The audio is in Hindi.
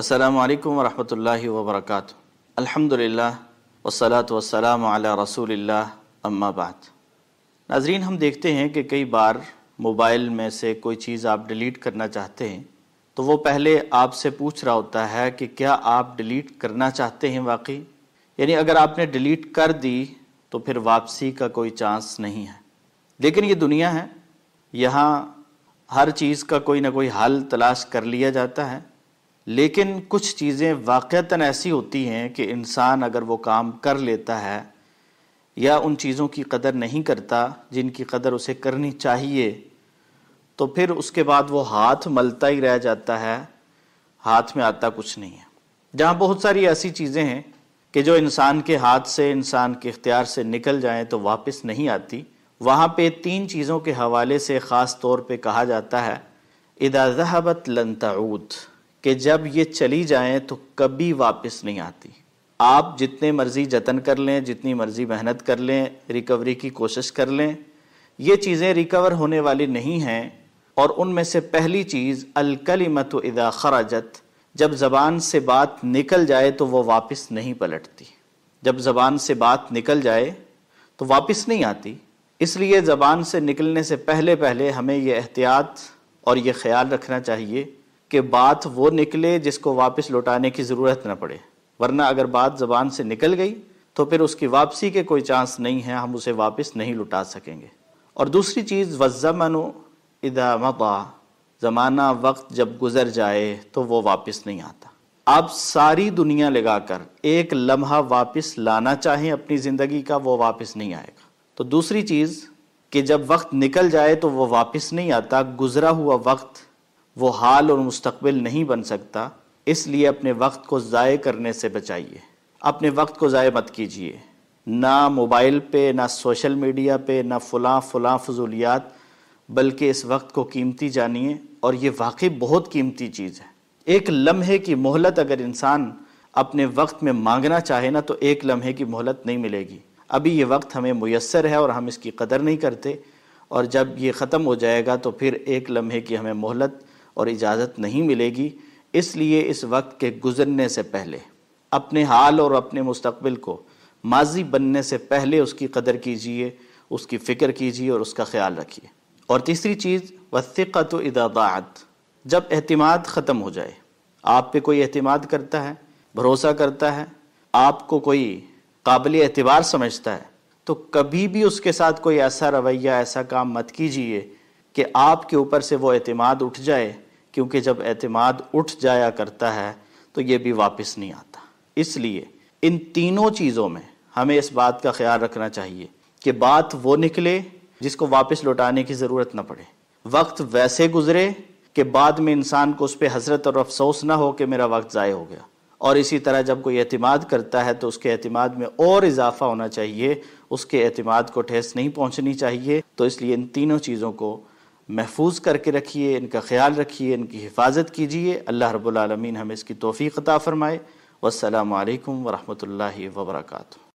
अल्लाम वरहमल वबरक अलहमदिल्ला वसलात वसलाम अला रसूल अम्माबाद नाजरीन हम देखते हैं कि कई बार मोबाइल में से कोई चीज़ आप डिलीट करना चाहते हैं तो वो पहले आपसे पूछ रहा होता है कि क्या आप डिलीट करना चाहते हैं वाकई यानी अगर आपने डिलीट कर दी तो फिर वापसी का कोई चांस नहीं है लेकिन ये दुनिया है यहाँ हर चीज़ का कोई ना कोई हल तलाश कर लिया जाता है लेकिन कुछ चीज़ें वाक़ता ऐसी होती हैं कि इंसान अगर वो काम कर लेता है या उन चीज़ों की कदर नहीं करता जिनकी कदर उसे करनी चाहिए तो फिर उसके बाद वो हाथ मलता ही रह जाता है हाथ में आता कुछ नहीं है जहाँ बहुत सारी ऐसी चीज़ें हैं कि जो इंसान के हाथ से इंसान के इख्तियार से निकल जाएं तो वापस नहीं आती वहाँ पे तीन चीज़ों के हवाले से ख़ास तौर पे कहा जाता है इदा जहाबत ताऊद कि जब ये चली जाए तो कभी वापस नहीं आती आप जितने मर्जी जतन कर लें जितनी मर्जी मेहनत कर लें रिकवरी की कोशिश कर लें ये चीज़ें रिकवर होने वाली नहीं हैं और उनमें से पहली चीज़ अलकलीमत इदा खराजत जब ज़बान से बात निकल जाए तो वह वापस नहीं पलटती जब ज़बान से बात निकल जाए तो वापस नहीं आती इसलिए ज़बान से निकलने से पहले पहले हमें यह एहतियात और ये ख्याल रखना चाहिए कि बात वो निकले जिसको वापस लौटाने की ज़रूरत ना पड़े वरना अगर बात ज़बान से निकल गई तो फिर उसकी वापसी के कोई चांस नहीं है हम उसे वापस नहीं लुटा सकेंगे और दूसरी चीज़ वज़मन इदा मबा ज़माना वक्त जब गुज़र जाए तो वो वापस नहीं आता आप सारी दुनिया लगाकर एक लम्हा वापस लाना चाहें अपनी ज़िंदगी का वो वापस नहीं आएगा तो दूसरी चीज़ कि जब वक्त निकल जाए तो वो वापस नहीं आता गुज़रा हुआ वक्त वो हाल और मुस्तबिल नहीं बन सकता इसलिए अपने वक्त को ज़ाय करने से बचाइए अपने वक्त को ज़ाय मत कीजिए ना मोबाइल पे ना सोशल मीडिया पे ना फ़लाँ फलाँ फजूलियात बल्कि इस वक्त को कीमती जानिए और ये वाकई बहुत कीमती चीज़ है एक लम्हे की मोहलत अगर इंसान अपने वक्त में मांगना चाहे ना तो एक लम्हे की मोहलत नहीं मिलेगी अभी ये वक्त हमें मैसर है और हम इसकी कदर नहीं करते और जब ये ख़त्म हो जाएगा तो फिर एक लम्हे की हमें मोहलत और इजाज़त नहीं मिलेगी इसलिए इस वक्त के गुजरने से पहले अपने हाल और अपने मुस्तबिल को माजी बनने से पहले उसकी कदर कीजिए उसकी फ़िक्र कीजिए और उसका ख्याल रखिए और तीसरी चीज़ वसीक़त इदादात जब अहतमाद ख़त्म हो जाए आप पे कोई अहतमाद करता है भरोसा करता है आपको कोई काबिल एतबार समझता है तो कभी भी उसके साथ कोई ऐसा रवैया ऐसा काम मत कीजिए कि आपके ऊपर से वो अतमाद उठ जाए क्योंकि जब एतमाद उठ जाया करता है तो ये भी वापस नहीं आता इसलिए इन तीनों चीज़ों में हमें इस बात का ख्याल रखना चाहिए कि बात वो निकले जिसको वापस लौटाने की ज़रूरत ना पड़े वक्त वैसे गुजरे कि बाद में इंसान को उस पर हसरत और अफसोस ना हो कि मेरा वक्त ज़ाय हो गया और इसी तरह जब कोई अतमाद करता है तो उसके अतमाद में और इजाफा होना चाहिए उसके अतमाद को ठेस नहीं पहुंचनी चाहिए तो इसलिए इन तीनों चीज़ों को महफूज करके रखिए इनका ख्याल रखिए इनकी हिफाजत कीजिए अल्लाह रब्बुल रबालमीन हमें इसकी तोफ़ी अता फ़रमाए वालकम वरहमल वर्का